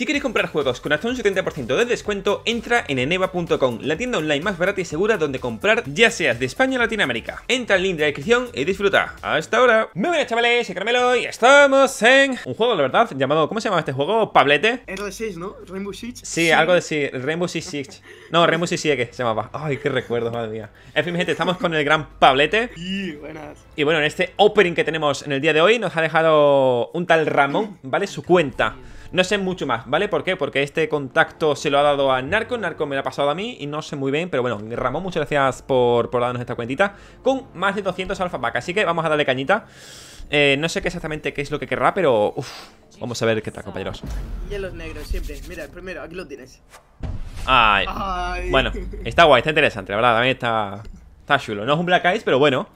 Si queréis comprar juegos con hasta un 70% de descuento, entra en eneva.com, la tienda online más barata y segura donde comprar ya seas de España o Latinoamérica. Entra al link de la descripción y disfruta. ¡Hasta ahora! Muy buenas chavales, soy Carmelo y estamos en un juego, la verdad, llamado... ¿Cómo se llama este juego? ¿Pablete? R6, ¿no? Rainbow Six. Sí, algo de sí. Rainbow Six No, Rainbow Six Siege se llamaba. Ay, qué recuerdo, madre mía. En fin, gente, estamos con el gran Pablete. Y buenas. Y bueno, en este opening que tenemos en el día de hoy nos ha dejado un tal Ramón, ¿vale? Su cuenta. No sé mucho más, ¿vale? ¿Por qué? Porque este contacto se lo ha dado a Narco, Narco me lo ha pasado a mí y no sé muy bien, pero bueno, Ramón, muchas gracias por, por darnos esta cuentita con más de 200 alfa pack, así que vamos a darle cañita. Eh, no sé qué exactamente qué es lo que querrá, pero uf, vamos a ver qué tal, compañeros. los negros siempre, mira, primero, aquí lo tienes. Ay. Bueno, está guay, está interesante, la verdad, también está, está chulo. No es un Black Ice, pero bueno.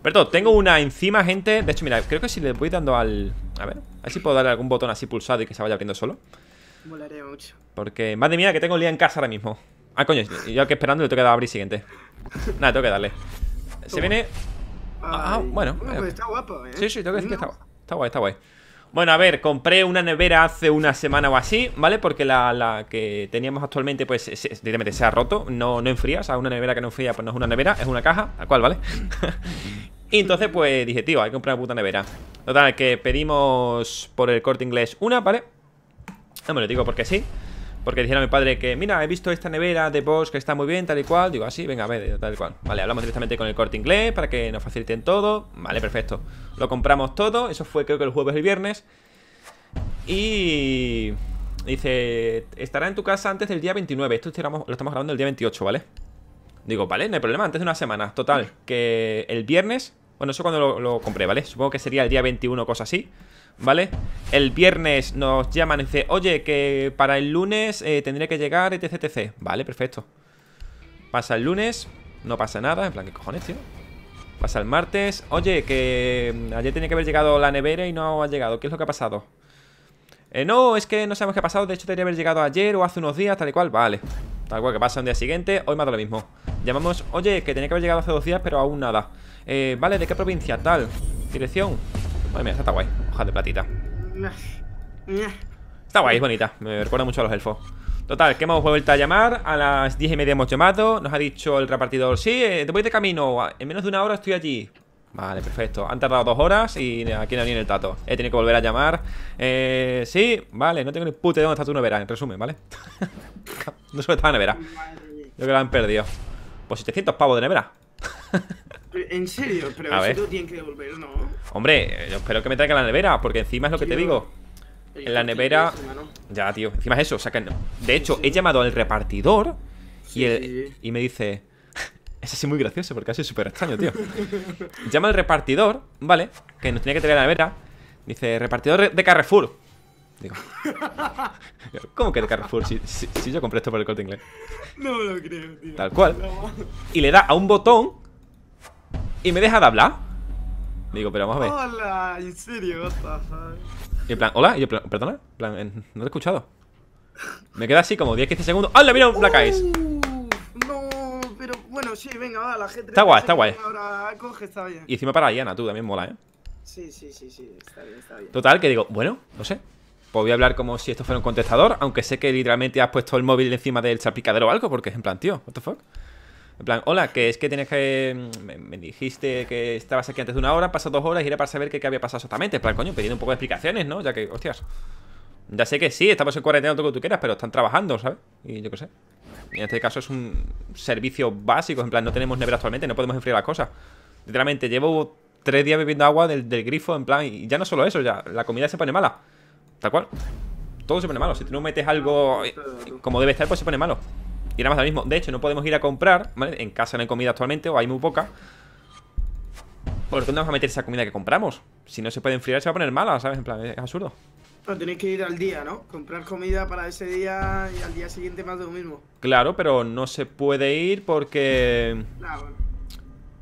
Pero todo, tengo una encima, gente. De hecho, mira, creo que si le voy dando al... A ver, a ver si puedo darle algún botón así pulsado y que se vaya abriendo solo. Molaría mucho. Porque, madre mía, que tengo día en casa ahora mismo. Ah, coño, yo aquí esperando le tengo que dar abrir siguiente. Nada, tengo que darle. Se viene. Ah, ah bueno. Eh. Pues está guapo, ¿eh? Sí, sí, tengo que decir que está, está guay, está guay. Bueno, a ver, compré una nevera hace una semana o así, ¿vale? Porque la, que teníamos actualmente, pues, se, se ha roto, no, no enfría, o sea, una nevera que no enfría, pues no es una nevera, es una caja, la cual, ¿vale? y entonces, pues, dije, tío, hay que comprar una puta nevera. Total, que pedimos por el corte inglés una, ¿vale? No me lo digo porque sí. Porque dijera mi padre que, mira, he visto esta nevera de Bosch que está muy bien, tal y cual. Digo, así, ah, venga, a ver, tal y cual. Vale, hablamos directamente con el corte inglés para que nos faciliten todo. Vale, perfecto. Lo compramos todo. Eso fue creo que el jueves el viernes. Y... Dice, estará en tu casa antes del día 29. Esto lo estamos grabando el día 28, ¿vale? Digo, vale, no hay problema, antes de una semana. Total, que el viernes bueno, eso cuando lo, compré, ¿vale? Supongo que sería el día 21 o cosa así ¿Vale? El viernes nos llaman y dicen Oye, que para el lunes eh, tendría que llegar, etc, etc Vale, perfecto Pasa el lunes, no pasa nada En plan, ¿qué cojones, tío? Pasa el martes Oye, que mm, ayer tenía que haber llegado la nevera y no ha llegado ¿Qué es lo que ha pasado? Eh, no, es que no sabemos qué ha pasado De hecho, tenía que haber llegado ayer o hace unos días, tal y cual Vale Tal cual que pasa un día siguiente, hoy mata lo mismo Llamamos, oye, que tenía que haber llegado hace dos días Pero aún nada eh, Vale, ¿de qué provincia? Tal, dirección Madre mira, está guay, hoja de platita Está guay, es bonita Me recuerda mucho a los elfos Total, que hemos vuelto a llamar A las diez y media hemos llamado Nos ha dicho el repartidor Sí, eh, te voy de camino En menos de una hora estoy allí Vale, perfecto. Han tardado dos horas y aquí no viene el tato. He tenido que volver a llamar. Eh, sí, vale, no tengo ni puta idea dónde está tu nevera, en resumen, ¿vale? no se está la nevera. Yo creo que la han perdido. Pues 700 pavos de nevera. en serio, pero tú tienes que devolver, ¿no? Hombre, espero que me traigan la nevera, porque encima es lo que te digo. En la nevera. Ya, tío, encima es eso. O sea, que no. De hecho, he llamado al repartidor y, y me dice. Es así muy gracioso porque así es súper extraño, tío. Llama al repartidor, ¿vale? Que nos tenía que traer a la nevera. Dice, repartidor de Carrefour. Digo, ¿cómo que de Carrefour? Si, si, yo compré esto por el corte inglés. No me lo creo, tío. Tal cual. Y le da a un botón y me deja de hablar. Digo, pero vamos a ver. Hola, en serio, Y en plan, hola, perdona, plan, no te he escuchado. Me queda así como 10-15 segundos. ¡Hala, mira un Black Eyes! Bueno, sí, venga, la g Está guay, está guay. Y encima para Diana, tú también mola, ¿eh? Sí, sí, sí, sí, está bien, está bien. Total, que digo, bueno, no sé. Pues voy a hablar como si esto fuera un contestador, aunque sé que literalmente has puesto el móvil encima del chapicadero o algo, porque es en plan, tío, what the fuck. En plan, hola, que es que tienes que. Mm, me, dijiste que estabas aquí antes de una hora, pasó dos horas y era para saber qué, había pasado exactamente. En plan, coño, pidiendo un poco de explicaciones, ¿no? Ya que, hostias. Ya sé que sí, estamos en cuarentena, todo lo que tú quieras, pero están trabajando, ¿sabes? Y yo qué sé. En este caso es un servicio básico, en plan, no tenemos nevera actualmente, no podemos enfriar las cosas. Literalmente, llevo tres días bebiendo agua del, grifo, en plan, y ya no solo eso, ya la comida se pone mala. Tal cual. Todo se pone malo. Si tú no metes algo eh, como debe estar, pues se pone malo. Y nada más lo mismo. De hecho, no podemos ir a comprar, ¿vale? En casa no hay comida actualmente, o hay muy poca. ¿Por qué no vamos a meter esa comida que compramos? Si no se puede enfriar, se va a poner mala, ¿sabes? En plan, es absurdo. No, tenéis que ir al día, ¿no? Comprar comida para ese día y al día siguiente más de lo mismo. Claro, pero no se puede ir porque...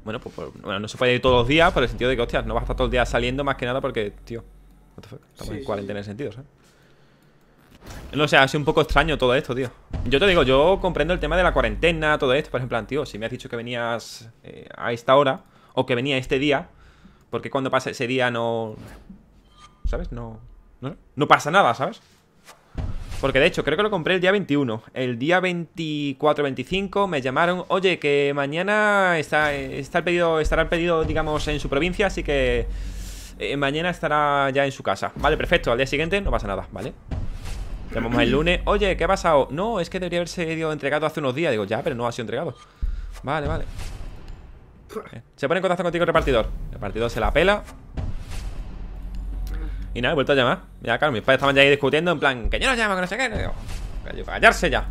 bueno. pues, pues no se puede ir todos los días por el sentido de que, hostias, no vas a estar todo el día saliendo más que nada porque, tío, estamos en cuarentena en sentido, ¿sabes? No sé, ha sido un poco extraño todo esto, tío. Yo te digo, yo comprendo el tema de la cuarentena, todo esto. Por ejemplo, tío, si me has dicho que venías eh, a esta hora o que venía este día, porque cuando pasa ese día no. ¿Sabes? No. ¿no? pasa nada, ¿sabes? Porque de hecho, creo que lo compré el día 21. El día 24-25 me llamaron, oye, que mañana está, está pedido, estará el pedido, digamos, en su provincia, así que eh, mañana estará ya en su casa. Vale, perfecto, al día siguiente no pasa nada, ¿vale? Llamamos el lunes, oye, ¿qué ha pasado? No, es que debería haberse ido entregado hace unos días. Digo, ya, pero no ha sido entregado. Vale, vale. Se pone en contacto contigo el repartidor. El repartidor se la pela. Y nada, he vuelto a llamar. Ya, claro, mis padres estaban ya ahí discutiendo en plan, que yo no llamo, que no sé qué. callarse ya.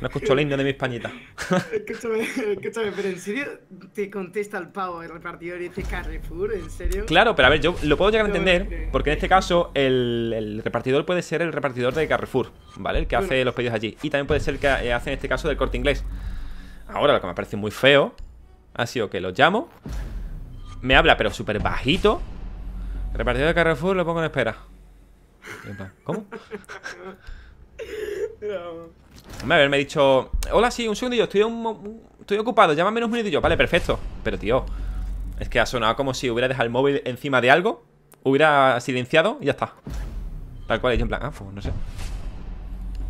no escucho el de mis pañitas. escúchame, escúchame, pero en serio te contesta el pavo el repartidor y dice Carrefour, ¿en serio? Claro, pero a ver, yo lo puedo llegar a entender, porque en este caso el, el repartidor puede ser el repartidor de Carrefour, ¿vale? El que hace los pedidos allí. Y también puede ser el que eh, hace en este caso del corte inglés. Ahora, lo que me parece muy feo ha sido que lo llamo, me habla pero súper bajito Repartido de Carrefour lo pongo en espera. ¿Cómo? me ha dicho. Hola, sí, un segundillo, estoy, estoy ocupado, llámame menos un minutillo. Vale, perfecto. Pero tío, es que ha sonado como si hubiera dejado el móvil encima de algo, hubiera silenciado y ya está. Tal cual, y yo en plan, ah, pues, no sé.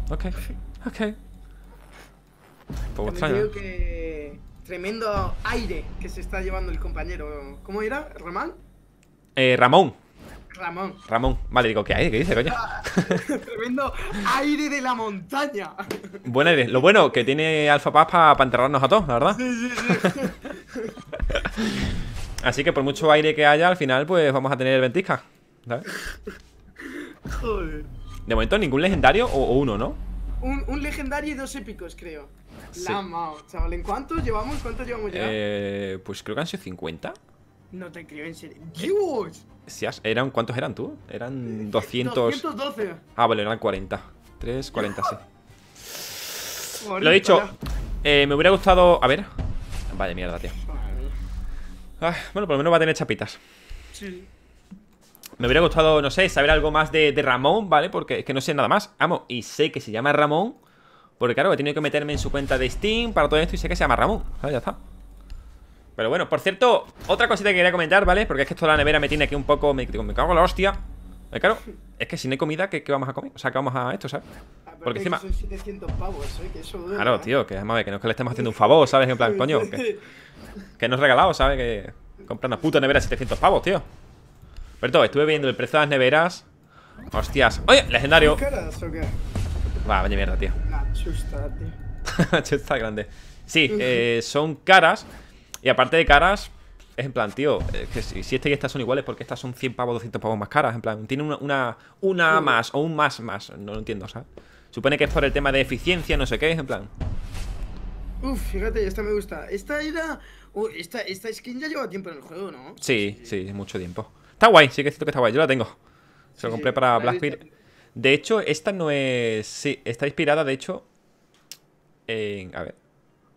Ok, ok. Un poco extraño. que tremendo aire que se está llevando el compañero. ¿Cómo era? ¿Román? Eh, Ramón. Ramón. Ramón. Vale, digo, ¿qué hay? ¿Qué dice, coño? Tremendo aire de la montaña. Buen aire. Lo bueno, que tiene Alfa Paz para pa a todos, la verdad. Sí, sí, sí. Así que por mucho aire que haya, al final, pues vamos a tener el ventisca. ¿Sabes? Joder. De momento, ningún legendario o, uno, ¿no? Un, legendario y dos épicos, creo. Sí. La mao, chaval. ¿En cuánto llevamos? ¿Cuántos llevamos ya? Eh, pues creo que han sido 50. No te creo, en serio. ¡Dios! Si eran, ¿Cuántos eran tú? Eran 200... Eh, 212. Ah, vale, eran 40. 3, 40, sí. Lo he dicho, eh, me hubiera gustado... A ver. Vaya mierda, tío. Ah, bueno, por lo menos va a tener chapitas. Sí. Me hubiera gustado, no sé, saber algo más de, Ramón, ¿vale? Porque es que no sé nada más. Amo, y sé que se llama Ramón. Porque claro, he tenido que meterme en su cuenta de Steam para todo esto y sé que se llama Ramón. Ah, ya está. Pero bueno, por cierto, otra cosita que quería comentar, ¿vale? Porque es que esto de la nevera me tiene aquí un poco... Me, cago en la hostia. Eh, claro, es que si no hay comida, ¿qué, ¿qué, vamos a comer? O sea, ¿qué vamos a esto, sabes? Ah, Porque encima... Son 700 pavos, ¿eh? que eso claro, ¿eh? tío, que, vamos que no es que le estemos haciendo un favor, ¿sabes? En plan, coño, que, que nos regalado, ¿sabes? Que comprando una puta nevera 700 pavos, tío. Pero todo, estuve viendo el precio de las neveras. Hostias. ¡Oye! ¡Legendario! Va, vaya mierda, tío. chusta, tío. chusta grande. Sí, eh, son caras. Y aparte de caras, es en plan, tío, eh, que si, este y estas son iguales, ¿por qué estas son 100 pavos, 200 pavos más caras? En plan, tiene una, una, más o un más más. No lo entiendo, ¿sabes? Supone que es por el tema de eficiencia, no sé qué, en plan. Uf, fíjate, esta me gusta. Esta era. esta, skin ya lleva tiempo en el juego, ¿no? Sí, sí, mucho tiempo. Está guay, sí que es cierto que está guay. Yo la tengo. Se la compré para Blackbeard. De hecho, esta no es. Sí, está inspirada, de hecho. En. A ver.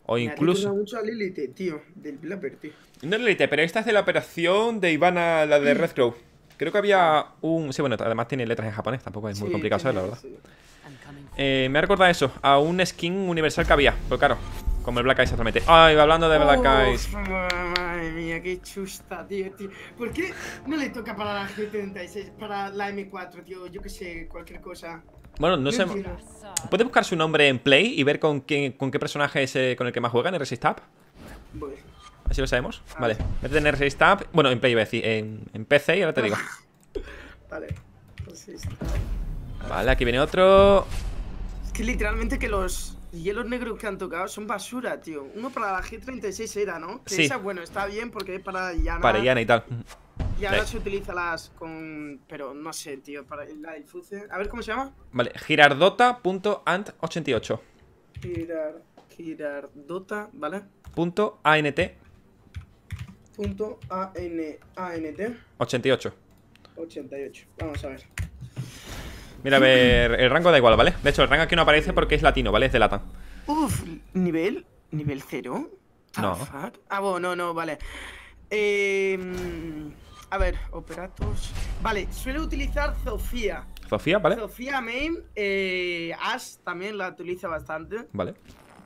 O incluso. Me mucho a Lilith, tío, del Blapper, tío. No Lilith, pero esta es de la operación de Ivana, la de mm. Red Crow. Creo que había un. Sí, bueno, además tiene letras en japonés, tampoco es muy complicado saber, la verdad. Eh, me ha recordado eso, a un skin universal que había, pero pues claro, como el Black Eyes actualmente. Ay, hablando de Black Eyes. Oh, madre mía, qué chusta, tío, tío. ¿Por qué no le toca para la G36, para la M4, tío? Yo qué sé, cualquier cosa. Bueno, no sé. ¿Puede buscar su nombre en Play y ver con, con qué personaje es eh, con el que más juega en Resist Voy. Así lo sabemos. Vale, vete en R6 TAP, Bueno, en Play iba a decir, en, PC y ahora te digo. vale, Vale, aquí viene otro. Es que literalmente que los hielos negros que han tocado son basura, tío. Uno para la G36 era, ¿no? sí. esa, bueno, está bien porque es para Yana. Para Yana y tal ya ahora se utiliza las con. Pero no sé, tío. Para la del A ver cómo se llama. Vale, girardota.ant88. girardota, ¿vale? Punto ANT. Punto ANT. 88. 88. Vamos a ver. Mira, a ver, el rango da igual, ¿vale? De hecho, el rango aquí no aparece porque es latino, ¿vale? Es de lata. Uf, nivel, nivel 0 No. Ah, bueno, no, no, vale. Eh. A ver, operatos… Vale, suele utilizar Sofía. Sofía, ¿vale? Sofía main. Eh, Ash también la utiliza bastante. Vale.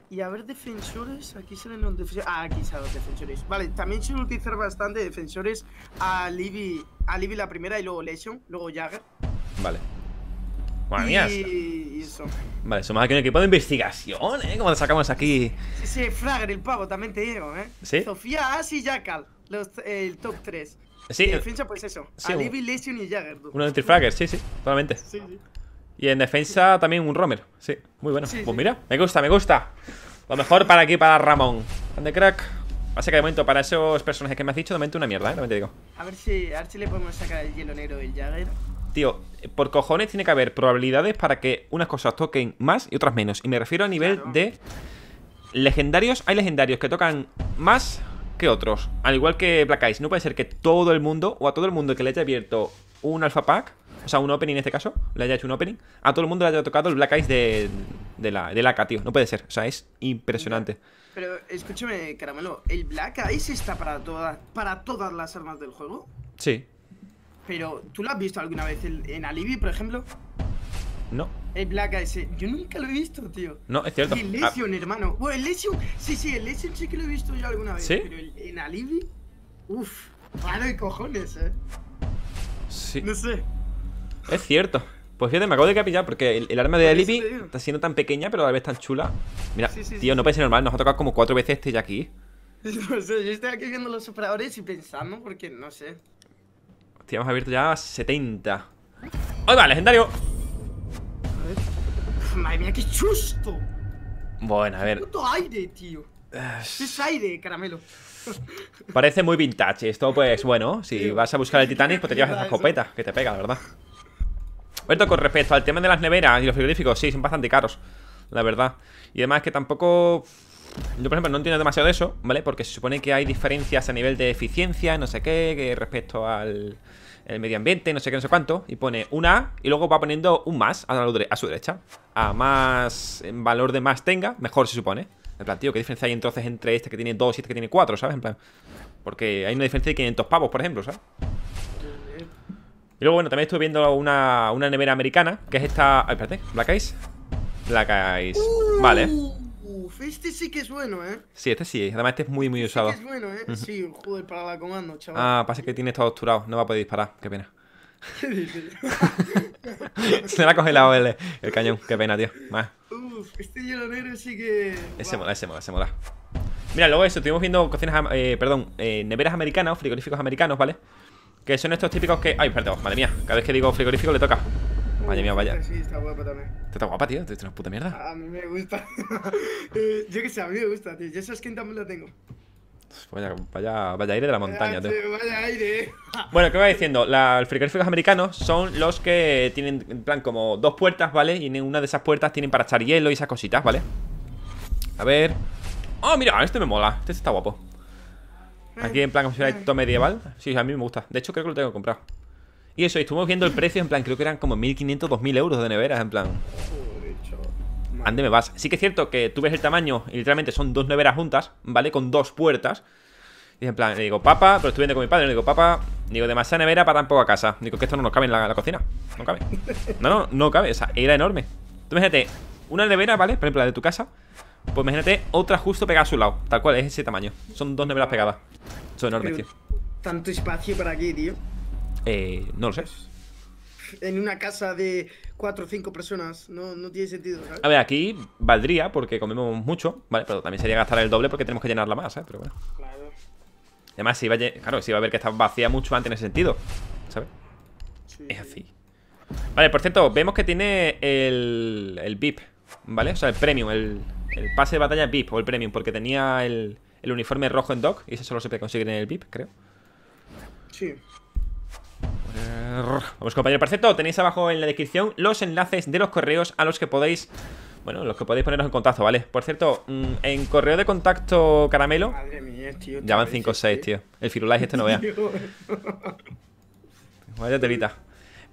Y a ver, defensores. Aquí salen los defensores. Ah, aquí salen los defensores. Vale, también suele utilizar bastante defensores a Libby, a Libby la primera y luego Lesion, luego Jagger. Vale. Madre eso. Vale, somos aquí un equipo de investigación, ¿eh? Como lo sacamos aquí. Sí, sí, el pavo, también te digo, ¿eh? Sí. Sofía, Ash y Jackal, los, el top 3. Sí. En defensa, pues eso. Sí, a Lesion y Jagger. Uno de Trifragger, sí, sí, totalmente. Sí, sí. Y en defensa también un Romer. Sí, muy bueno. pues mira, me gusta, me gusta. Lo mejor para aquí, para Ramón. Grande crack. ser que de momento, para esos personajes que me has dicho, de momento una mierda, ¿eh? No te digo. A ver si, a le podemos sacar el hielo negro el Jagger. Tío, por cojones tiene que haber probabilidades para que unas cosas toquen más y otras menos. Y me refiero a nivel de legendarios. Hay legendarios que tocan más que otros. Al igual que Black Eyes, no puede ser que todo el mundo, o a todo el mundo que le haya abierto un Alpha Pack, o sea, un opening en este caso, le haya hecho un opening, a todo el mundo le haya tocado el Black Eyes de, de la, de la tío. No puede ser, o sea, es impresionante. Pero escúchame, caramelo, ¿el Black Eyes está para todas, para todas las armas del juego? Sí. Pero, ¿tú lo has visto alguna vez en Alibi, por ejemplo? No. El eh, Black ese. Eh, yo nunca lo he visto, tío. No, es cierto. Y el ah. Lesion, hermano. Bueno, el Lesion. Sí, sí, el Lesion sí que lo he visto yo alguna vez. ¿Sí? Pero el, en Alibi. Uf. No de cojones, eh. Sí. No sé. Es cierto. Pues fíjate, me acabo de capillar porque el, arma de Alibi está siendo tan pequeña, pero a la vez tan chula. Mira, tío, No no parece normal. Nos ha tocado como cuatro veces este ya aquí. No sé, yo estoy aquí viendo los operadores y pensando porque no sé. Hostia, hemos abierto ya 70. ¡Ay va, legendario! Madre mía, qué chusto Bueno, a ver. Es aire, caramelo. Parece muy vintage. Esto, pues, bueno, si vas a buscar el Titanic, pues te llevas esa escopeta que te pega, la verdad. Bueno, con respecto al tema de las neveras y los frigoríficos, sí, son bastante caros, la verdad. Y además que tampoco. Yo, por ejemplo, no entiendo demasiado de eso, ¿vale? Porque se supone que hay diferencias a nivel de eficiencia, no sé qué, respecto al el medio ambiente, no sé qué, no sé cuánto, y pone una y luego va poniendo un más a, a su derecha. A más en valor de más tenga, mejor se supone. En plan, tío, ¿qué diferencia hay entonces entre este que tiene dos y este que tiene cuatro ¿sabes? En plan, porque hay una diferencia de 500 pavos, por ejemplo, ¿sabes? Y luego, bueno, también estuve viendo una, una nevera americana, que es esta... Ay, espérate, Black Ice Black Eyes. Vale este sí que es bueno, ¿eh? Sí, este sí. Además, este es muy, muy este usado. Este es bueno, ¿eh? Sí, Sí, joder, para la comando, chaval. Ah, pasa que tiene todo obturado. No va a poder disparar. Qué pena. Se le ha congelado el, el cañón. Qué pena, tío. Más. Uf, este hielo negro sí que. Ese mola, ese mola, ese mola. Mira, luego eso, estuvimos viendo cocinas, eh, perdón, eh, neveras americanas, frigoríficos americanos, ¿vale? Que son estos típicos que. Ay, perdón, madre mía, cada vez que digo frigorífico le toca. Vaya mía, vaya. Sí, está guapa también. Está guapa, tío. es una puta mierda. A mí me gusta. Eh, yo qué sé, a mí me gusta, tío. Yo esa skin también la tengo. Pues vaya, vaya, aire de la montaña, ah, tío. Vaya aire. Bueno, ¿qué va diciendo? los frigoríficos americanos son los que tienen, en plan, como dos puertas, ¿vale? Y en una de esas puertas tienen para echar hielo y esas cositas, ¿vale? A ver. Oh, mira, este me mola. Este está guapo. Aquí en plan como si fuera eh. todo medieval. Sí, a mí me gusta. De hecho, creo que lo tengo que comprar. Y eso, y estuvimos viendo el precio, en plan, creo que eran como 1.500, 2.000 euros de neveras, en plan. Ande me vas. Sí que es cierto que tú ves el tamaño y literalmente son dos neveras juntas, ¿vale? Con dos puertas. Y en plan, le digo, papá, pero estoy viendo con mi padre, le digo, papá, digo, demasiada nevera para tan a casa. Digo, que esto no nos cabe en la, cocina. No cabe. No, no, no cabe. O sea, era enorme. Tú imagínate, una nevera, ¿vale? Por ejemplo, la de tu casa. Pues imagínate otra justo pegada a su lado. Tal cual, es ese tamaño. Son dos neveras pegadas. Son enormes, tío. Tanto espacio para aquí, tío. Eh, no lo sé. En una casa de cuatro o cinco personas, no, tiene sentido. A ver, aquí valdría porque comemos mucho, ¿vale? Pero también sería gastar el doble porque tenemos que llenarla más, ¿eh? Pero bueno. Claro. Además, si va a, claro, si va a ver que está vacía mucho antes en ese sentido, ¿sabes? Sí. Es así. Vale, por cierto, vemos que tiene el, el VIP, ¿vale? O sea, el premium, el, el pase de batalla VIP o el premium, porque tenía el, el uniforme rojo en Doc y ese solo se puede conseguir en el VIP, creo. Sí. Vamos, compañero, por cierto, tenéis abajo en la descripción los enlaces de los correos a los que podéis... Bueno, los que podéis poneros en contacto, ¿vale? Por cierto, mm, en correo de contacto caramelo... Madre mía, tío. Ya van 5 o 6, tío. El firulais este no vea. Vaya telita.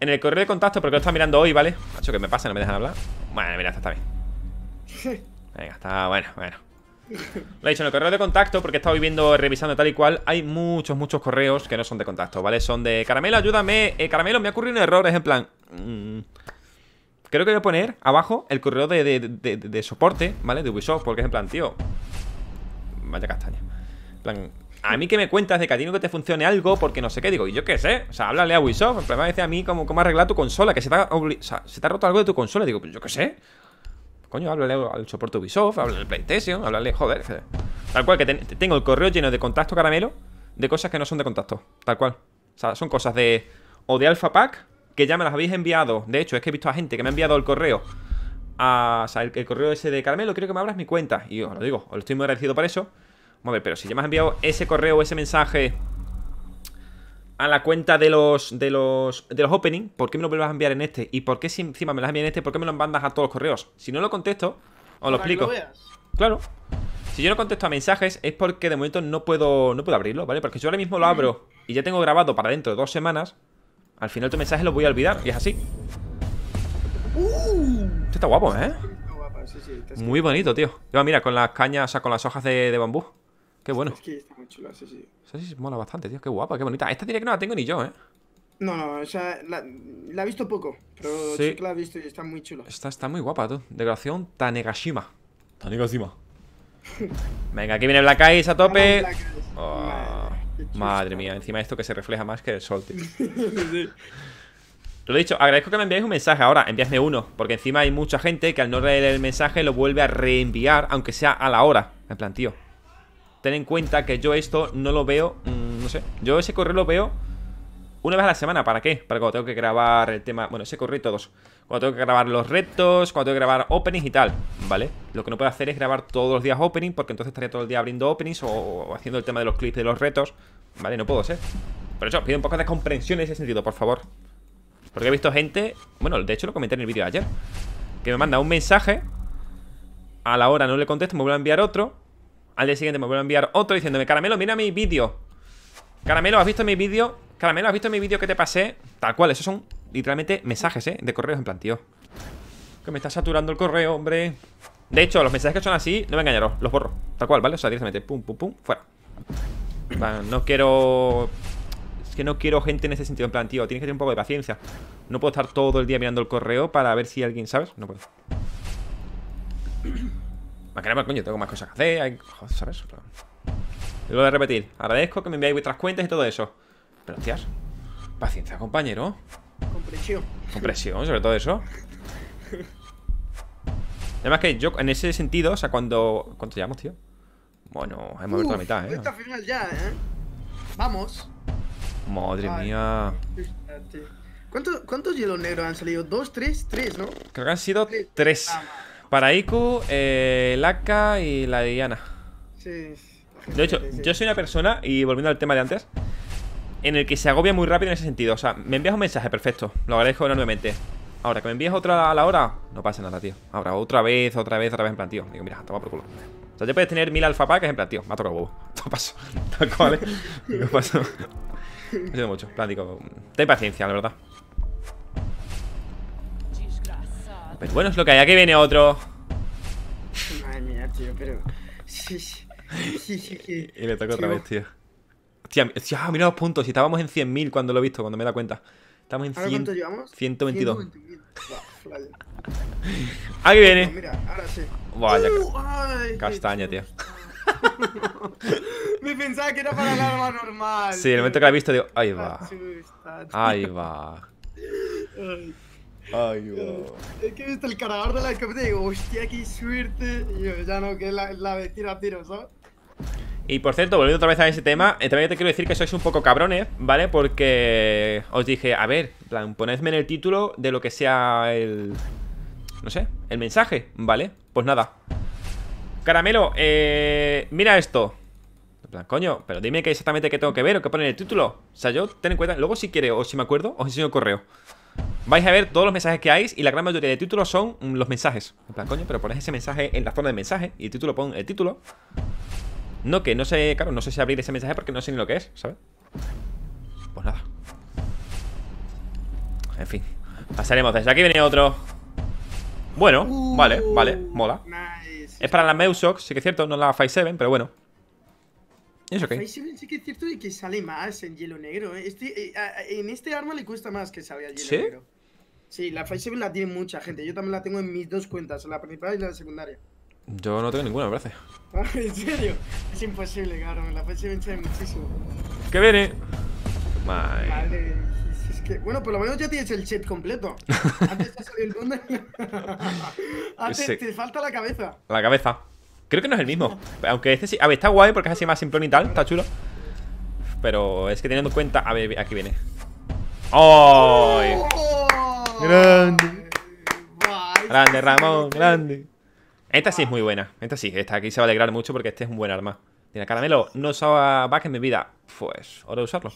En el correo de contacto, porque lo está mirando hoy, ¿vale? Macho, que me pasa, no me dejan hablar. Bueno, mira, está bien. Venga, está bueno, bueno. Le he dicho, en el correo de contacto, porque he estado viviendo, revisando tal y cual, hay muchos, muchos correos que no son de contacto, ¿vale? Son de Caramelo, ayúdame, eh, Caramelo, me ha ocurrido un error, es en plan... Mm, creo que voy a poner abajo el correo de, soporte, ¿vale? De Ubisoft, porque es en plan, tío... Vaya castaña. En plan, a mí que me cuentas de que a ti no que te funcione algo porque no sé qué, digo, ¿y yo qué sé? O sea, háblale a Ubisoft, el me dice a mí cómo, cómo arreglar tu consola, que se te, ha, se roto algo de tu consola, digo, pues yo qué sé. Coño, háblale al soporte Ubisoft, háblale al PlayStation, háblale, joder. Eh, tal cual, que tengo el correo lleno de contacto caramelo de cosas que no son de contacto. Tal cual. O sea, son cosas de. O de Alpha Pack, que ya me las habéis enviado. De hecho, es que he visto a gente que me ha enviado el correo. A, o sea, el, correo ese de Caramelo, Creo que me abras mi cuenta. Y os lo digo, os lo estoy muy agradecido por eso. A pero si ya me has enviado ese correo, O ese mensaje a la cuenta de los de los de los opening, ¿por qué me lo vuelvas a enviar en este? ¿Y por qué si encima me lo envías en este? ¿Por qué me lo mandas a todos los correos? Si no lo contesto, os lo explico. claro. Si yo no contesto a mensajes es porque de momento no puedo no puedo abrirlo, ¿vale? Porque si yo ahora mismo lo abro y ya tengo grabado para dentro de dos semanas, al final tu mensaje lo voy a olvidar y es así. ¡Uh! Esto está guapo, ¿eh? Muy bonito, tío. mira, con las cañas, o sea, con las hojas de, bambú. Qué bueno chula, sí, mola bastante, tío. Qué guapa, qué bonita. Esta diría que no la tengo ni yo, ¿eh? No, no, o la, la he visto poco, pero sí. que la he visto y está muy chula. está muy guapa, tú. Decoración Tanegashima. Tanegashima. Venga, aquí viene Black Eyes a tope. Oh, madre, mía, encima esto que se refleja más que el sol, tío. he dicho, agradezco que me enviáis un mensaje ahora, envíasme uno, porque encima hay mucha gente que al no leer el mensaje lo vuelve a reenviar, aunque sea a la hora. Me tío Ten en cuenta que yo esto no lo veo, mm, no sé, yo ese correo lo veo una vez a la semana, ¿para qué? Para cuando tengo que grabar el tema, bueno, ese correo y todos Cuando tengo que grabar los retos, cuando tengo que grabar openings y tal, ¿vale? Lo que no puedo hacer es grabar todos los días openings Porque entonces estaría todo el día abriendo openings o, haciendo el tema de los clips de los retos ¿Vale? No puedo ser Por eso pido un poco de comprensión en ese sentido, por favor Porque he visto gente, bueno, de hecho lo comenté en el vídeo ayer Que me manda un mensaje a la hora no le contesto, me vuelve a enviar otro al día siguiente me vuelve a enviar otro diciéndome, Caramelo, mira mi vídeo. Caramelo, ¿has visto mi vídeo? Caramelo, ¿has visto mi vídeo que te pasé? Tal cual, esos son literalmente mensajes, ¿eh? De correos en plan, Que me está saturando el correo, hombre. De hecho, los mensajes que son así, no me engañaros, los borro. Tal cual, ¿vale? O sea, directamente, pum, pum, pum, fuera. no quiero... Es que no quiero gente en ese sentido, en plan, tío, tienes que tener un poco de paciencia. No puedo estar todo el día mirando el correo para ver si alguien, ¿sabes? No puedo. Más que nada, pues, coño, tengo más cosas que hacer. Hay... Joder, ¿sabes? Lo repetir. Agradezco que me enviáis vuestras cuentas y todo eso. Pero, tías Paciencia, compañero. Compresión. Compresión, sobre todo eso. Además que yo, en ese sentido, o sea, cuando... ¿Cuánto llevamos, tío? Bueno, hemos vuelto la mitad, ¿eh? ¿eh? Vamos. Madre mía. ¿Cuántos, ¿Cuántos hielos negros han salido? ¿Dos, tres? Tres, ¿no? Creo que han sido tres. Ah, para Iku, el eh, y la Diana. Sí. De hecho, yo soy una persona, y volviendo al tema de antes, en el que se agobia muy rápido en ese sentido. O sea, me envías un mensaje, perfecto. Lo agradezco enormemente. Ahora, que me envías otra a la hora, no pasa nada, tío. Ahora, otra vez, otra vez, otra vez, en plan, tío. Digo, mira, toma por culo. O sea, ya puedes tener mil alfa packs, en plan, tío, me ha tocado huevo. No paso. Tal ¿eh? pasa? mucho. En ten paciencia, la verdad. Pero bueno, es lo que hay. Aquí viene otro. Madre mía, tío, pero... Sí, sí, sí, Y le toca otra vez, tío. Hostia, ah, mira los puntos. Si estábamos en 100.000 cuando lo he visto, cuando me da cuenta. Estamos en 100, cuánto llevamos? 122. Aquí viene. mira, ahora sí. Vaya. Uh, castaña, tío. me pensaba que era para el arma normal. Sí, el momento que la he visto digo, ahí ah, va. ahí va. Es que visto el cargador de la escopeta y digo, hostia, qué suerte. Y yo, ya no, que la, la tiro Y por cierto, volviendo otra vez a ese tema, eh, también te quiero decir que sois un poco cabrones, ¿vale? Porque os dije, a ver, plan, ponedme en el título de lo que sea el... No sé, el mensaje, ¿vale? Pues nada. Caramelo, eh, mira esto. coño, pero dime qué exactamente qué tengo que ver o qué pone en el título. O sea, yo ten en cuenta, luego si quiere o si me acuerdo, os enseño el correo vais a ver todos los mensajes que hay y la gran mayoría de títulos son los mensajes. En plan, coño, pero pones ese mensaje en la zona de mensaje y el título pon el título. No, que no sé, claro, no sé si abrir ese mensaje porque no sé ni lo que es, ¿sabes? Pues nada. En fin, pasaremos desde Aquí viene otro. Bueno, uh, vale, vale, mola. Es para la Meusoc, sí que es cierto, no la Five 7, pero bueno. Es ok. sí que es cierto de que sale más en hielo negro. ¿eh? Este, eh, en este arma le cuesta más que salga hielo ¿Sí? negro. Sí, la Seven la tiene mucha gente. Yo también la tengo en mis dos cuentas, la principal y la secundaria. Yo no tengo ninguna, me parece. Ah, ¿En serio? Es imposible, cabrón. La Seven se muchísimo. ¿Qué viene! Vale. Es bueno, por lo menos ya tienes el chat completo. Antes te ha el Antes te falta la cabeza. La cabeza. Creo que no es el mismo. Aunque este sí. A ver, está guay porque es así más simplón y tal. Está chulo. Pero es que teniendo en cuenta. A ver, aquí viene. ¡Oh! Grande. grande, Ramón, grande. Esta sí es muy buena. Esta sí, esta aquí se va a alegrar mucho porque este es un buen arma. Tiene caramelo, no usaba back en mi vida. Pues, hora de usarlo.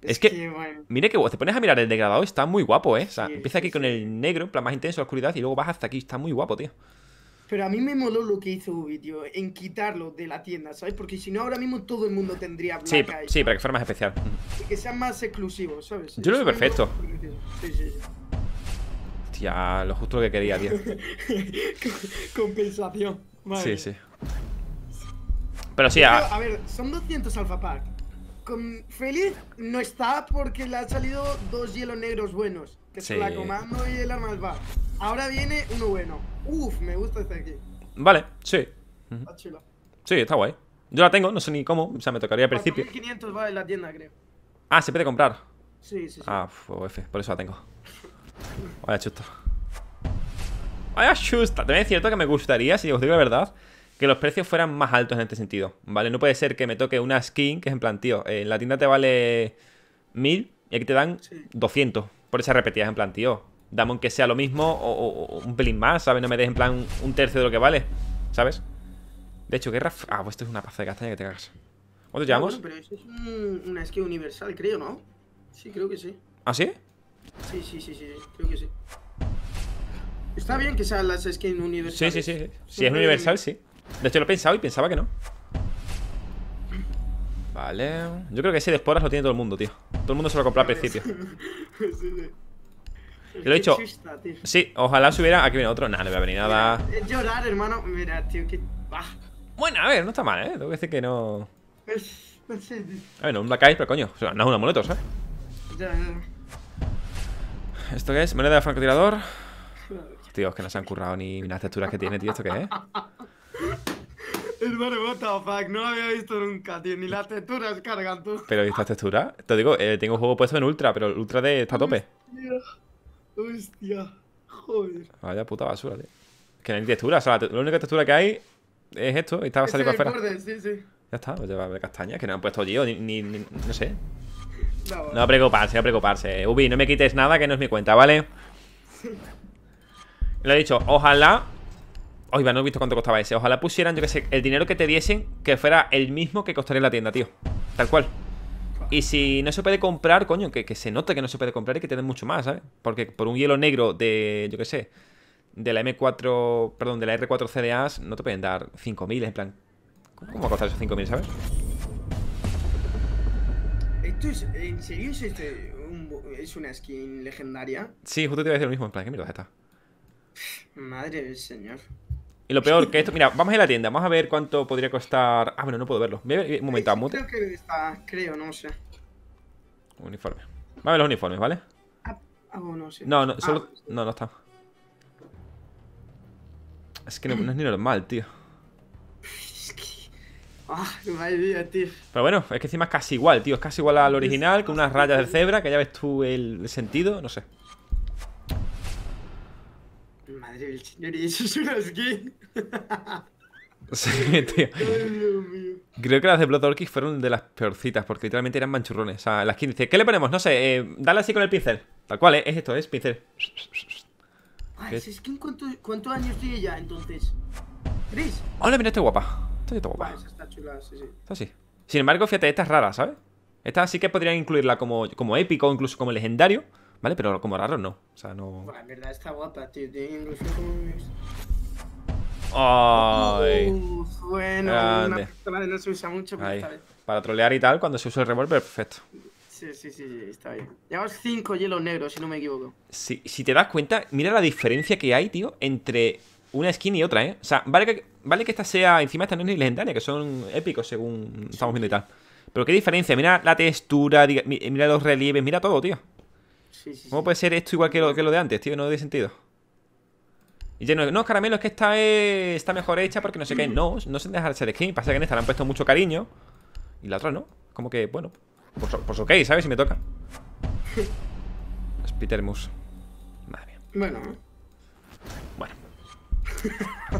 Es, que, mire que te pones a mirar el degradado, está muy guapo, ¿eh? empieza aquí con el negro, en plan más intenso, la oscuridad, y luego vas hasta aquí, está muy guapo, tío. Pero a mí me moló lo que hizo Ubi, tío, en quitarlo de la tienda, ¿sabes? Porque si no, ahora mismo todo el mundo tendría Black sí, Sí, para que fuera más especial. que sea más exclusivo, ¿sabes? Yo lo veo perfecto. Sí, sí, sí. Hostia, lo justo que quería, tío. Compensación. Sí, sí. Pero sí, a... a ver, son 200 Alpha Pack con Félix no está porque le han salido dos hielos negros buenos, que se la comando y el arma Ahora viene uno bueno. Uf, me gusta este aquí. Vale, sí. Sí, está guay. Yo la tengo, no sé ni cómo, o sea, me tocaría al principio. en la tienda, creo. Ah, se puede comprar. Sí, sí, sí. Ah, F, por eso la tengo. Vaya chusta. Vaya chusta. También es cierto que me gustaría, si os digo la verdad, que los precios fueran más altos en este sentido, ¿vale? No puede ser que me toque una skin que es en plan, tío, en eh, la tienda te vale 1000 y aquí te dan 200 por esas repetidas, en plan, tío, que sea lo mismo o, un pelín más, ¿sabes? No me des en plan un tercio de lo que vale, ¿sabes? De hecho, guerra... Ah, pues esto es una paza de castaña que te cagas. ¿Cuánto llevamos? Sí, pero es un, una skin universal, creo, ¿no? Sí, creo que sí. ¿Ah, sí? Sí, sí, sí, sí, creo que sí. Está bien que sean las skins universales. Sí, sí, sí. Si es universal, sí. De hecho, lo he pensado y pensaba que no. Vale. Yo creo que ese de esporas lo tiene todo el mundo, tío. Todo el mundo se lo compró al principio. sí, lo he dicho. sí, ojalá subiera. Aquí viene otro. Nada, no va a venir nada. es llorar, hermano. Mira, tío, que. va ¡Ah! Bueno, a ver, no está mal, ¿eh? Tengo que decir que no. Es... A ver, no un Black pero coño. O sea, no es un amuleto, ¿sabes? ¿Esto qué es? Moneda de francotirador. Tío, es que no se han currado ni, ni las texturas que tiene, tío. ¿Esto qué es? Hermano, what the fuck, no lo había visto nunca, tío. Ni las texturas cargan, tú. ¿Pero estas texturas? Te digo, eh, tengo un juego puesto en ultra, pero el ultra de está a tope. Hostia, hostia, joder. Vaya puta basura, tío. Es que no hay textura, o sea, la, única textura que hay es esto, y estaba a salir para afuera. sí, sí. Ya está, pues lleva castaña, que no han puesto yo, ni, ni, ni, no sé. No, no preocuparse, no preocuparse. Ubi, no me quites nada que no es mi cuenta, ¿vale? Lo he dicho, ojalá Oigan, no he visto cuánto costaba ese. Ojalá pusieran, yo que sé, el dinero que te diesen que fuera el mismo que costaría la tienda, tío. Tal cual. Y si no se puede comprar, coño, que, que se note que no se puede comprar y que te den mucho más, ¿sabes? Porque por un hielo negro de, yo que sé, de la M4, perdón, de la R4 CDAs, no te pueden dar 5.000, en plan... ¿Cómo va a costar esos 5.000, sabes? ¿Esto es, en serio este, es, una skin legendaria? Sí, justo te iba a decir lo mismo, en plan, ¿qué mierda está? Madre del señor. Y lo peor, que esto. Mira, vamos a ir a la tienda, vamos a ver cuánto podría costar. Ah, bueno, no puedo verlo. Eh, un momento, Creo que está, creo, no sé. Uniforme. Vamos a ver los uniformes, ¿vale? Ah, ah, no No, no, ah, solo. no, no está. Es que no, es ni normal, tío. Es que. tío. Pero bueno, es que encima es casi igual, tío. Es casi igual al original, con unas rayas de cebra, que ya ves tú el sentido, no sé madre del señor y eso es una skin Sí, tío. Creo que las de Blood Orchid fueron de las peorcitas, porque literalmente eran manchurrones. O sea, las 15. ¿Qué le ponemos? No sé, eh, dale así con el pincel. Tal cual, ¿eh? es esto, es pincel. Ah, ¿cuántos años tiene ya entonces? ¿Tres? Hola, mira, estoy guapa. Estoy guapa. Ah, está chula, sí, sí. Sin embargo, fíjate, esta es rara, ¿sabes? Esta sí que podrían incluirla como, como épico, incluso como legendario. ¿Vale? Pero como raro no. O sea, no. La verdad está guapa, tío. Tiene inclusión como Ay. bueno, una pistola no se usa mucho, pero está bien. Para trolear y tal, cuando se usa el revólver, perfecto. Sí, sí, sí, está bien. Llevamos cinco hielos negros, si no me equivoco. si te das cuenta, mira la diferencia que hay, tío, entre una skin y otra, ¿eh? O sea, vale que, vale que esta sea, encima esta no es legendaria, que son épicos según estamos viendo y tal. Pero qué diferencia, mira la textura, mira los relieves, mira todo, tío. ¿Cómo puede ser esto igual que lo, de antes, tío? No tiene sentido. Y lleno de. no, caramelo, es que esta está mejor hecha porque no sé qué. No, no se deja de ser skin. Pasa que en esta le han puesto mucho cariño. Y la otra no. Como que, bueno, por pues ok, ¿sabes? Si me toca. Es Peter Moose. Madre mía. Bueno. Bueno.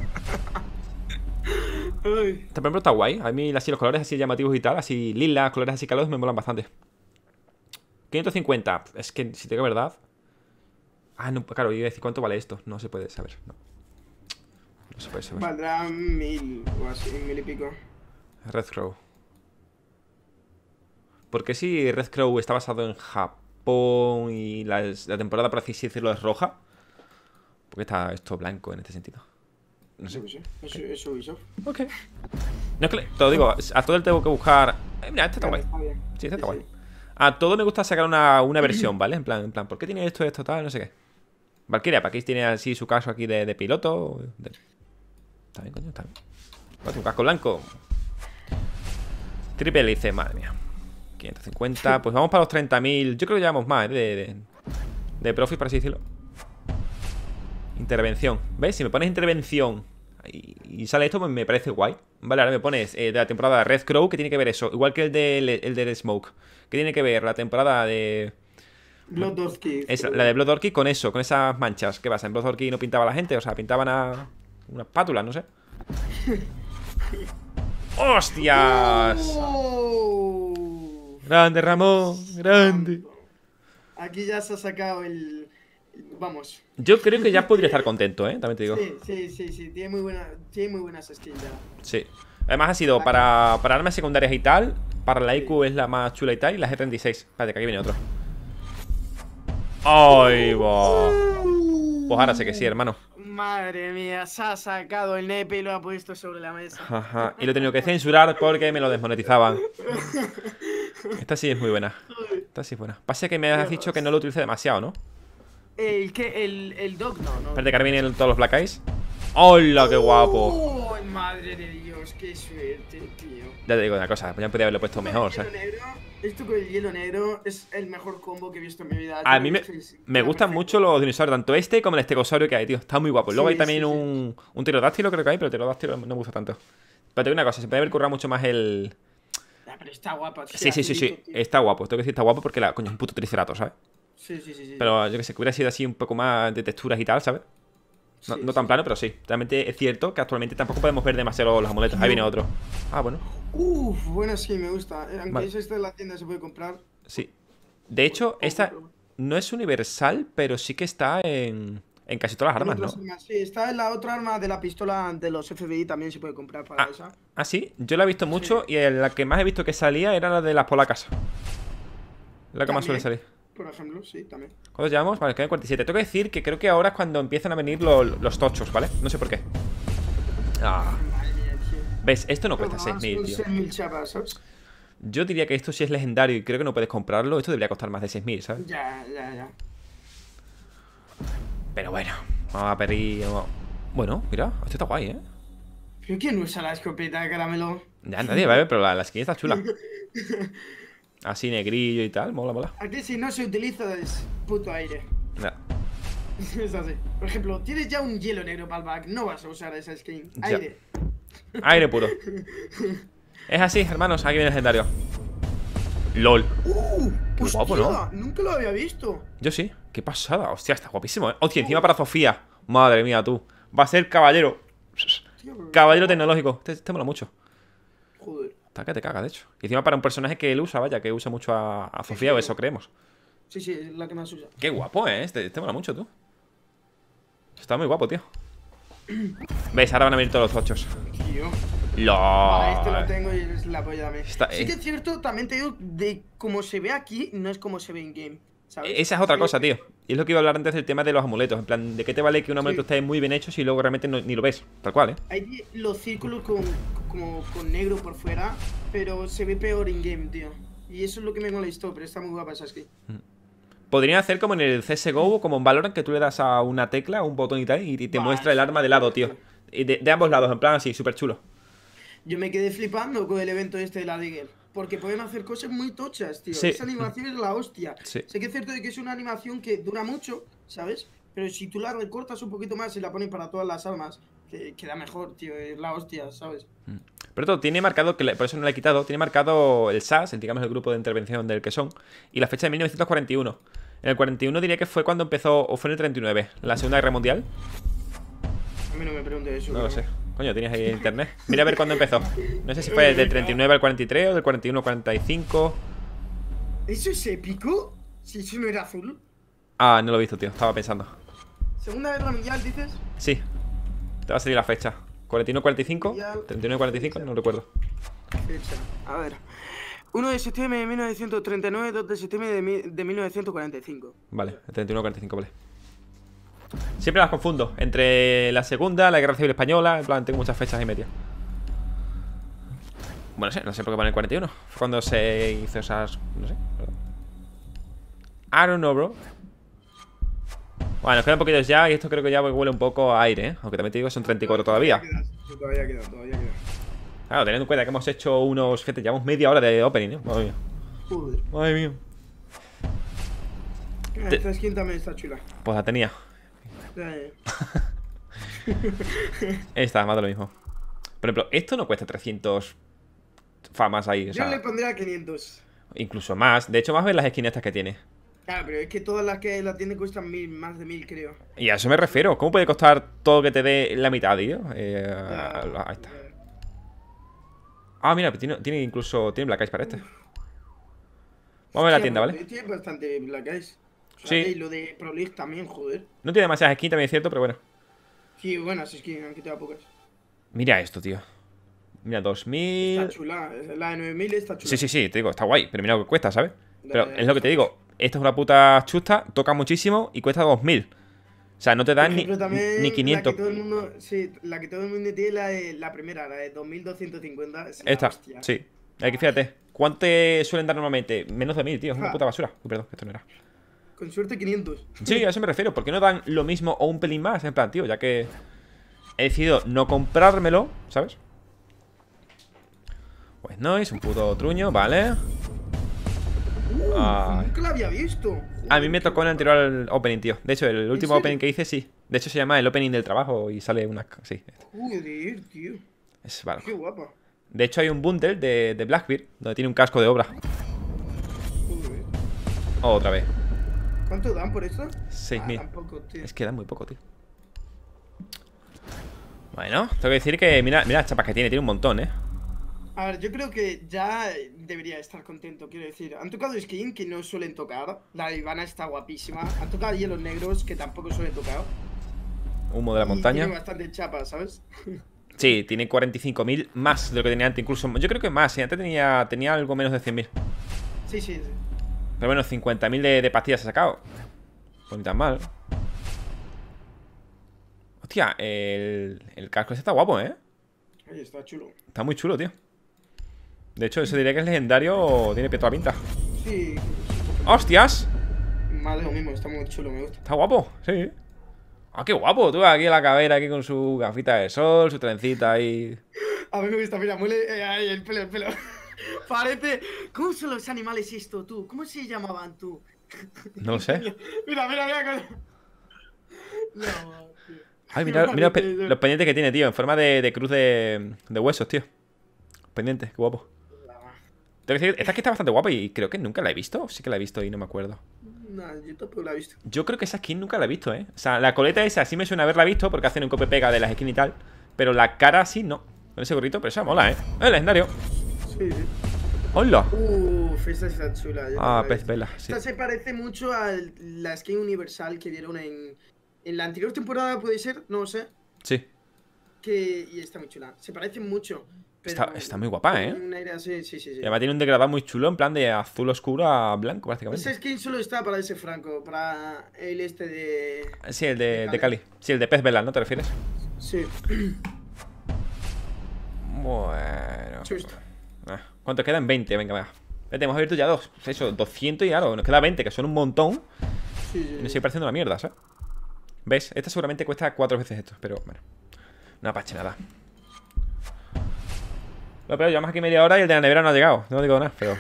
Este, por ejemplo, está guay. A mí así los colores así llamativos y tal, así lilas, colores así calados me molan bastante. 550. Es que si te verdad. Ah, no, claro, iba a decir cuánto vale esto. No se puede saber. No, se puede saber. Valdrá mil o así, mil y pico. Red Crow. Porque si Red Crow está basado en Japón y la, temporada, por así decirlo, es roja? Porque está esto blanco en este sentido? No sé. Sí, sí. Es, Ubisoft. Ok. No es que te lo digo, a todo el tengo que buscar. Eh, mira, este está, guay. Sí, este está guay. A todo me gusta sacar una, versión, ¿vale? En plan, en plan, ¿por qué tiene esto, esto, tal? No sé qué. Valkyria, ¿para tiene así su caso aquí de, piloto? Está bien, coño, está bien. un casco blanco. Triple hélice, madre mía. 550, pues vamos para los 30.000. Yo creo que llevamos más, ¿eh? de, de, profit, por así decirlo. Intervención. ¿Ves? Si me pones intervención y sale esto, pues me parece guay. Vale, ahora me pones eh, de la temporada Red Crow, que tiene que ver eso. Igual que el de... el del Smoke. ¿Qué tiene que ver la temporada de... Blood es La de Blood con eso, con esas manchas. ¿Qué pasa? En Blood no pintaba la gente, o sea, pintaban a una espátula, no sé. ¡Hostias! Grande Ramón, grande. Aquí ya se ha sacado el... Vamos. Yo creo que ya podría estar contento, ¿eh? También te digo. Sí, sí, sí, sí. Tiene muy, buena, tiene muy buenas skins ya. Sí. Además ha sido para, armas secundarias y tal Para la IQ es la más chula y tal Y la G36 Espérate, que aquí viene otro ¡Ay, va. Uh. Pues ahora sé que sí, hermano Madre mía, se ha sacado el nepe y lo ha puesto sobre la mesa Ajá. Y lo he tenido que censurar porque me lo desmonetizaban Esta sí es muy buena Esta sí es buena Pase que me has dicho que no lo utilice demasiado, ¿no? El que, el, dog no, no Espérate, que ahora vienen todos los Black Eyes ¡Hola, qué guapo! ¡Madre de Dios! que qué suerte, tío. Ya te digo una cosa, pues ya podría haberlo puesto mejor, ¿sabes? Negro, esto con el hielo negro es el mejor combo que he visto en mi vida. A mí me, me gustan mucho los dinosaurios, tanto este como el estegosaurio que hay, tío. Está muy guapo. Luego hay también un, sí. un creo que hay, pero el pterodáctilo no me gusta tanto. Pero te digo una cosa, se puede haber currado mucho más el. pero está guapo, tío. Sí, sí, sí, sí. Está guapo. Tengo que decir, está guapo porque la coño es un puto triceratops, ¿sabes? Sí, sí, sí, sí. Pero yo que sé, que hubiera sido así un poco más de texturas y tal, ¿sabes? No, tan plano, pero sí. Realmente es cierto que actualmente tampoco podemos ver demasiado las amuletos. Ahí viene otro. Ah, bueno. Uff, bueno, sí, me gusta. Aunque es esta de la tienda se puede comprar. Sí. De hecho, esta no es universal, pero sí que está en, casi todas las armas, ¿no? Sí, está en la otra arma de la pistola de los FBI, también se puede comprar para ah, esa. Ah, sí, yo la he visto mucho y la que más he visto que salía era la de las polacas. La que más suele salir por ejemplo, sí, también. ¿Cuántos llevamos? Vale, quedan 47. Tengo que decir que creo que ahora es cuando empiezan a venir los tochos, ¿vale? No sé por qué. Ah. ¿Ves? Esto no cuesta 6.000, tío. Yo diría que esto sí es legendario y creo que no puedes comprarlo, esto debería costar más de 6.000, ¿sabes? Ya, ya, ya. Pero bueno, vamos a pedir... Bueno, mira, esto está guay, ¿eh? ¿Pero quién usa la escopeta de caramelo? Ya, nadie, ¿vale? pero la, la skin está chula. Así negrillo y tal, mola, mola. Aquí si no se utiliza es puto aire. es así. Por ejemplo, tienes ya un hielo negro para el back, no vas a usar esa skin. Aire. Aire puro. es así, hermanos, aquí viene el legendario. LOL. Uh, Qué guapo, Nunca lo había visto. Yo sí. Qué pasada. Hostia, está guapísimo, ¿eh? Hostia, encima para Sofía. Madre mía, tú. Va a ser caballero. caballero tecnológico. Te, este, este mola mucho. Joder. Está que te caga, de hecho. Y encima para un personaje que él usa, vaya, que usa mucho a, Sofía, o eso creemos. Sí, sí, es la que más usa. Qué guapo, ¿eh? Este, este mola mucho, tú. Está muy guapo, tío. ¿Veis? Ahora van a venir todos los ochos. Tío. Vale, este lo tengo y es la polla de Está, sí eh. que es cierto, también te digo, de cómo se ve aquí, no es como se ve en game. ¿sabes? Esa es otra cosa, tío. Y es lo que iba a hablar antes del tema de los amuletos. En plan, ¿de qué te vale que un amuleto esté muy bien hecho si luego realmente ni lo ves? Tal cual, ¿eh? Hay los círculos con, negro por fuera, pero se ve peor in-game, tío. Y eso es lo que me molestó, pero está muy guapa esa skin. Mm. Podrían hacer como en el CSGO, como en Valorant, que tú le das a una tecla, un botón y tal, y te muestra el arma de lado, tío. De, ambos lados, en plan así, súper chulo. Yo me quedé flipando con el evento este de la Digger porque pueden hacer cosas muy tochas, tío. Esa animación es la hostia. Sé que es cierto de que es una animación que dura mucho, ¿sabes? Pero si tú la recortas un poquito más y la pones para todas las armas, queda mejor, tío. Es la hostia, ¿sabes? Mm. Pero todo tiene marcado, que por eso no la he quitado, tiene marcado el SAS, el, digamos el grupo de intervención del que son, y la fecha de 1941. En el 41 diría que fue cuando empezó, o fue en el 39, la Segunda Guerra Mundial. A mí no me pregunte eso. No lo sé. Coño, tienes ahí internet. Mira a ver cuándo empezó. No sé si fue del 39 al 43 o del 41 al 45. ¿Eso es épico? Si eso no era azul. Ah, no lo he visto, tío. Estaba pensando. ¿Segunda Guerra Mundial, dices? Sí. Te va a salir la fecha. 41-45. 39-45, no recuerdo. Fecha. A ver. 1 de septiembre de 1939, 2 de septiembre de, 1945. Vale, 31-45, vale. Siempre las confundo. Entre la segunda, la guerra civil española. En plan, tengo muchas fechas y media. Bueno, no sé, no sé por qué pone el 41. cuando se hizo esas. No sé. I don't know, bro. Bueno, nos quedan poquitos ya y esto creo que ya huele un poco a aire, ¿eh? Aunque también te digo, son 34 todavía. Todavía todavía queda, Claro, teniendo en cuenta que hemos hecho unos... Fíjate, llevamos media hora de opening, ¿eh? Madre mía. Madre mía. Esta skin también está chula. Pues la tenía. Esta, más de lo mismo. Por ejemplo, esto no cuesta 300 famas ahí. Yo o sea, le pondría 500. Incluso más. De hecho, más ver las estas que tiene. ah pero es que todas las que la tiene cuestan mil, más de mil, creo. Y a eso me refiero. ¿Cómo puede costar todo que te dé la mitad, tío? ah, ahí está. Ah, mira, tiene, tiene incluso tiene Black Eyes para este. Vamos a ver la tienda, ¿vale? Tiene bastante Black Eyes. Sí. Y lo de Pro League también, joder. No tiene demasiadas skins, también es cierto, pero bueno. Sí, bueno, buenas skins, han quitado pocas. Mira esto, tío. Mira, 2000. Está chula, la de 9000 está chula. Sí, sí, sí, te digo, está guay, pero mira lo que cuesta, ¿sabes? Pero es lo que te digo, esta es una puta chusta, toca muchísimo y cuesta 2000. O sea, no te dan ni, ni, 500. La que, todo el mundo, sí, la que todo el mundo tiene, la, de, la primera, la de 2250. Es Esta, hostia. ¿eh? sí. Aquí fíjate, ¿cuánto te suelen dar normalmente? Menos de 1000, tío, es una ah. puta basura. perdón, esto no era con suerte 500. Sí, a eso me refiero. ¿Por qué no dan lo mismo o un pelín más? En plan, tío, ya que he decidido no comprármelo, ¿sabes? Pues no, es un puto truño, vale. Uh, Nunca lo había visto. a mí me tocó el anterior opening, tío. De hecho, el último opening que hice, sí. De hecho, se llama el opening del trabajo y sale una. Sí. tío. Es Qué guapa. De hecho, hay un bundle de, de Blackbeard donde tiene un casco de obra. Otra vez. ¿Cuánto dan por esto? 6.000. Ah, es que dan muy poco, tío. Bueno, tengo que decir que mira, mira las chapas que tiene, tiene un montón, ¿eh? A ver, yo creo que ya debería estar contento, quiero decir. Han tocado skin que no suelen tocar. La Ivana está guapísima. Han tocado hielos negros que tampoco suelen tocar. Humo de la montaña. Tiene bastante chapa, ¿sabes? Sí, tiene 45.000 más de lo que tenía antes, incluso. Yo creo que más, ¿eh? antes tenía, tenía algo menos de 100.000. Sí, sí, sí. Pero bueno, 50.000 de, de, pastillas ha sacado. Pues ni tan mal. Hostia, el, el casco ese está guapo, ¿eh? Oye, está chulo. Está muy chulo, tío. De hecho, eso diría que es legendario o tiene toda pinta. Sí. ¡Hostias! Más de lo mismo, está muy chulo, me gusta. Está guapo, sí. Ah, qué guapo, tú, aquí en la cabera, aquí con su gafita de sol, su trencita ahí. A ver me gusta, mira, muy le... Eh, el pelo, el pelo. Parece. ¿Cómo son los animales esto, tú? ¿Cómo se llamaban tú? No lo sé. mira, mira, mira. Ay, mira, los, pendientes que tiene, tío. En forma de, cruz de, huesos, tío. Pendientes, qué guapo. Tengo que esta aquí está bastante guapa y creo que nunca la he visto. Sí que la he visto y no me acuerdo. yo creo que esa skin nunca la he visto, ¿eh? O sea, la coleta esa sí me suena haberla visto porque hacen un copepega pega de las skins y tal. Pero la cara sí no. Con ese gorrito, pero esa mola, ¿eh? El ¡Eh, legendario. ¡Hola! Uff, esta está chula. Ah, pez vela. Esta se parece mucho a la skin universal que dieron en, en la anterior temporada, ¿puede ser? No sé. Sí. Que, y está muy chula. Se parece mucho. está, muy guapa, ¿eh? Una sí, sí, sí, Además tiene un degradado muy chulo, en plan de azul oscuro a blanco, prácticamente. Esa skin solo está para ese Franco, para el este de... Sí, el de, Cali. Sí, el de Pez Vela, ¿no te refieres? Sí. Bueno... ¿Cuántos quedan? 20, venga, venga. Vete, tenemos abierto ya dos. Eso, 200 y algo. Nos queda 20, que son un montón. Sí. Me sigue pareciendo una mierda, ¿sabes? ¿Ves? Esta seguramente cuesta cuatro veces esto, pero bueno. No apache nada. Lo peor, llevamos aquí media hora y el de la nevera no ha llegado. No digo nada, pero.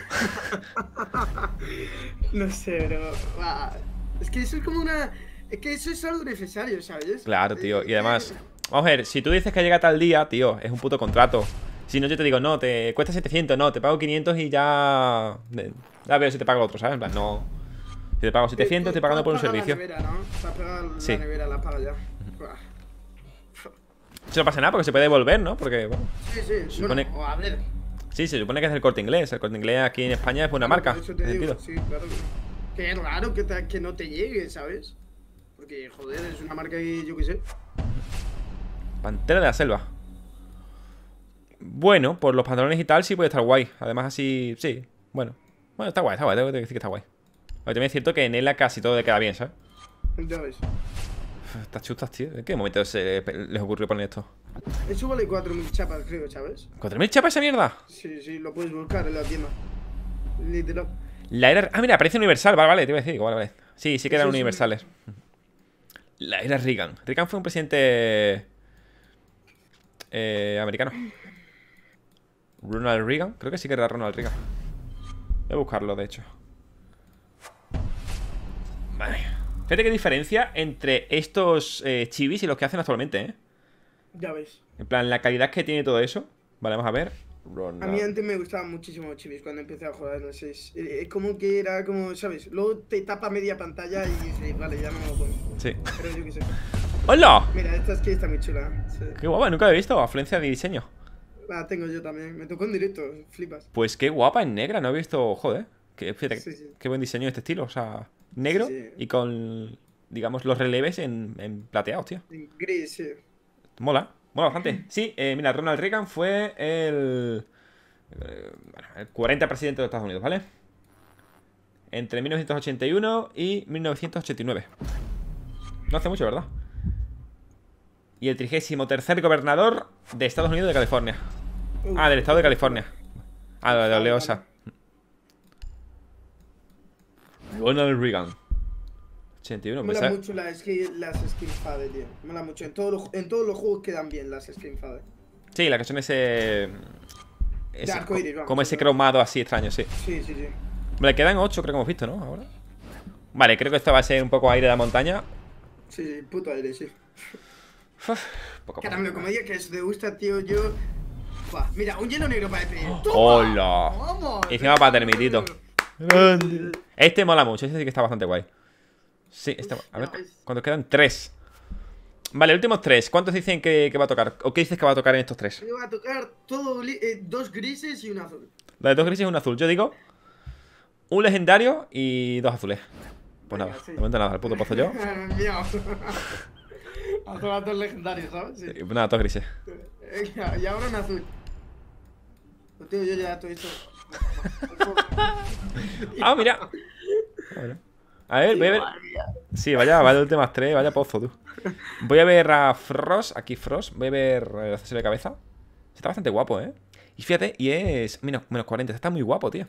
no sé, bro. Es que eso es como una. Es que eso es algo necesario, ¿sabes? Claro, tío. Y eh, además, eh. vamos a ver, si tú dices que llega tal día, tío, es un puto contrato. Si no, yo te digo, no, te cuesta 700, no, te pago 500 y ya... Ya eh, veo si te pago otro, ¿sabes? En plan, no... Si te pago 700, estoy pagando por un servicio. La nevera, ¿no? Te pagado la nevera, la paga ya. Eso no pasa nada porque se puede devolver, ¿no? Porque, bueno... Sí, sí, se supone... Sí, se supone que es el corte inglés. El corte inglés aquí en España es buena marca. Eso te digo, sí, claro. Que es raro que, que no te llegue, ¿sabes? Porque, joder, es una marca que yo qué sé. Pantera de la selva bueno, por los pantalones y tal, sí puede estar guay. Además, así, sí, bueno. Bueno, está guay, está guay, tengo que decir que está guay. Pero también es cierto que en Ela casi todo le queda bien, ¿sabes? Ya ves. Estas chustas, tío. ¿En qué momento se les ocurrió poner esto? Eso vale 4.000 chapas, creo, ¿sabes? ¿4.000 chapas esa mierda? Sí, sí, lo puedes buscar en la tienda. Literal. La era... Ah, mira, parece universal, vale, vale, te iba a decir, vale, vale. Sí, sí que eran universales. La era Reagan. Reagan fue un presidente... Eh, americano. Ronald Reagan. Creo que sí que era Ronald Reagan. Voy a buscarlo, de hecho. Vale. Fíjate qué diferencia entre estos eh, chivis y los que hacen actualmente, ¿eh? Ya ves. En plan, la calidad que tiene todo eso. Vale, vamos a ver. A mí antes me gustaban muchísimo los chivis cuando empecé a jugar. No sé, es, eh, es, como que era como, ¿sabes? Luego te tapa media pantalla y dices, vale, ya no me lo pongo. Sí. Pero yo qué sé. ¡Hola! Mira, esta es que está muy chula. Qué guapa, nunca había visto. Afluencia de diseño. La ah, tengo yo también. Me tocó en directo, flipas. Pues qué guapa en negra, no he visto. Joder. Qué, buen diseño este estilo. O sea, negro y con, digamos, los releves en, en plateados, tío. En gris, sí. Mola, mola bastante. Sí, eh, mira, Ronald Reagan fue el. Eh, bueno, el 40 presidente de Estados Unidos, ¿vale? Entre 1981 y 1989. No hace mucho, ¿verdad? Y el 33 gobernador de Estados Unidos de California. Ah, del estado de California. Ah, de, de oleosa. Ronald Reagan. 81, me la mucho las, las tío. Me mucho. En, todos los, en todos los juegos quedan bien las skins fade. Sí, la que son ese. ese como ese cromado así extraño, sí. Sí, sí, sí. Me quedan 8, creo que hemos visto, ¿no? Ahora. Vale, creo que esto va a ser un poco aire de la montaña. Sí, puto aire, sí. Uf, poco Caramba, como digo que es de gusta, tío, yo mira, un hielo negro para despedir. Oh. ¡Hola! Y encima para termitito. Este mola mucho, este sí que está bastante guay. Sí, este... A ver, cuando quedan? Tres. Vale, últimos tres. ¿Cuántos dicen que, va a tocar? ¿O qué dices que va a tocar en estos tres? Yo va a tocar todo, eh, dos grises y un azul. Vale, dos grises y un azul. Yo digo un legendario y dos azules. Pues nada, No me momento nada, el puto pozo yo. Haz dos legendarios, ¿sabes? Sí. Pues nada, dos grises. y ahora un azul yo ya estoy esto. ah, mira. A ver, a ver, voy a ver. Sí, vaya, vaya el tema 3, vaya pozo, tú. Voy a ver a Frost, aquí Frost. Voy a ver el eh, acceso de cabeza. Está bastante guapo, ¿eh? Y fíjate, y es menos, menos 40. Está muy guapo, tío.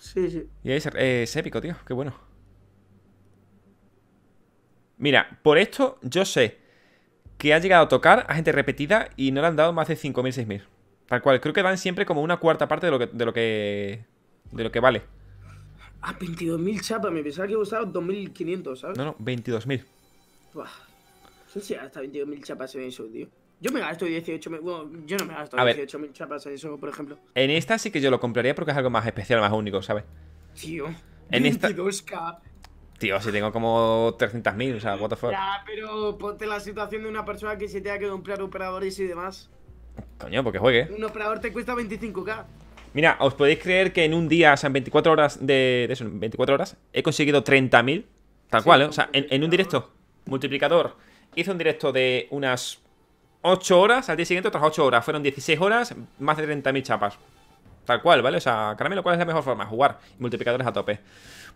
Sí, sí. Y es, es épico, tío. Qué bueno. Mira, por esto yo sé que ha llegado a tocar a gente repetida y no le han dado más de 5.000, 6.000. Tal cual, creo que dan siempre como una cuarta parte de lo que, de lo que, de lo que vale. Ah, 22.000 chapas, me pensaba que costaba 2.500, ¿sabes? No, no, 22.000. Buah. No sé hasta 22.000 chapas en eso, tío. Yo me gasto 18.000. Bueno, yo no me gasto 18.000 chapas en eso, por ejemplo. En esta sí que yo lo compraría porque es algo más especial, más único, ¿sabes? Tío. En 22K. Tío, si tengo como 300.000, o sea, what the fuck. Ya, pero ponte la situación de una persona que se tenga que comprar operadores y demás. Coño, porque juegue. Un operador te cuesta 25k. Mira, ¿os podéis creer que en un día, o sea, en 24 horas de, de eso, 24 horas, he conseguido 30.000? Tal cual, ¿eh? O sea, en, en, un directo. Multiplicador. Hice un directo de unas 8 horas, al día siguiente otras 8 horas. Fueron 16 horas, más de 30.000 chapas. Tal cual, ¿vale? O sea, Caramelo, ¿cuál es la mejor forma? de Jugar. Multiplicadores a tope.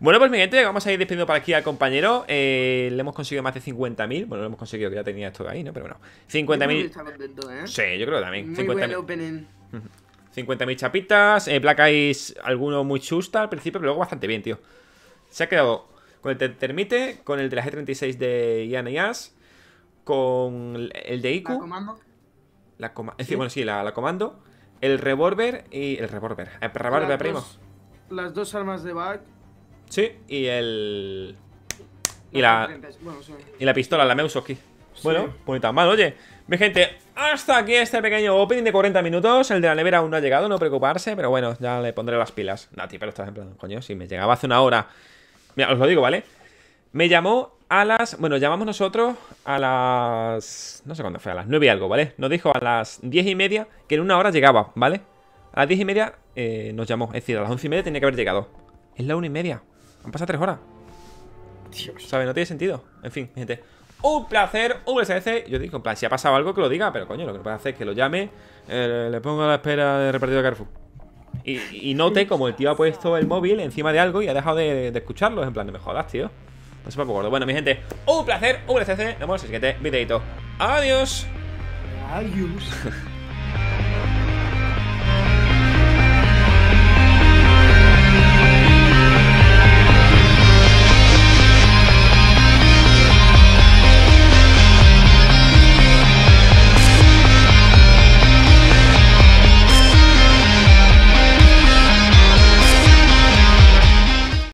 Bueno, pues mi gente, vamos a ir despidiendo para aquí al compañero. Eh, le hemos conseguido más de 50.000. Bueno, lo hemos conseguido, que ya tenía esto ahí, ¿no? Pero bueno. 50.000. ¿eh? Sí, yo creo también. 50.000 chapitas. Eh, Black Eyes, alguno muy chusta al principio, pero luego bastante bien, tío. Se ha quedado con el Termite, con el de la G36 de Ian y Ash, con el de Iku La comando. bueno, sí, la comando. El revólver y. El revólver. El eh, revólver, las primo. Dos, las dos armas de back. Sí, y el. Y la. Y la pistola, la Meus aquí. Bueno, pues tan mal, oye. Mi gente, hasta aquí este pequeño opening de 40 minutos. El de la nevera aún no ha llegado, no preocuparse, pero bueno, ya le pondré las pilas. Nati, pero estás en plan, coño, si me llegaba hace una hora. Mira, os lo digo, ¿vale? Me llamó a las. Bueno, llamamos nosotros a las. No sé cuándo fue, a las 9 y algo, ¿vale? Nos dijo a las 10 y media que en una hora llegaba, ¿vale? A las 10 y media eh, nos llamó. Es decir, a las 11 y media tenía que haber llegado. Es la 1 y media. Han pasado 3 horas. Dios. ¿Sabes? No tiene sentido. En fin, gente. Un placer, USC. Yo digo, en plan, si ha pasado algo que lo diga, pero coño, lo que puede hacer es que lo llame, eh, le pongo a la espera de repartido de Carrefour. Y, y, note como el tío ha puesto el móvil encima de algo y ha dejado de, de escucharlo. En plan, no me jodas, tío. No sé por gordo. Bueno, mi gente, un placer, un placer. Nos vemos en el siguiente videito. Adiós. Adiós.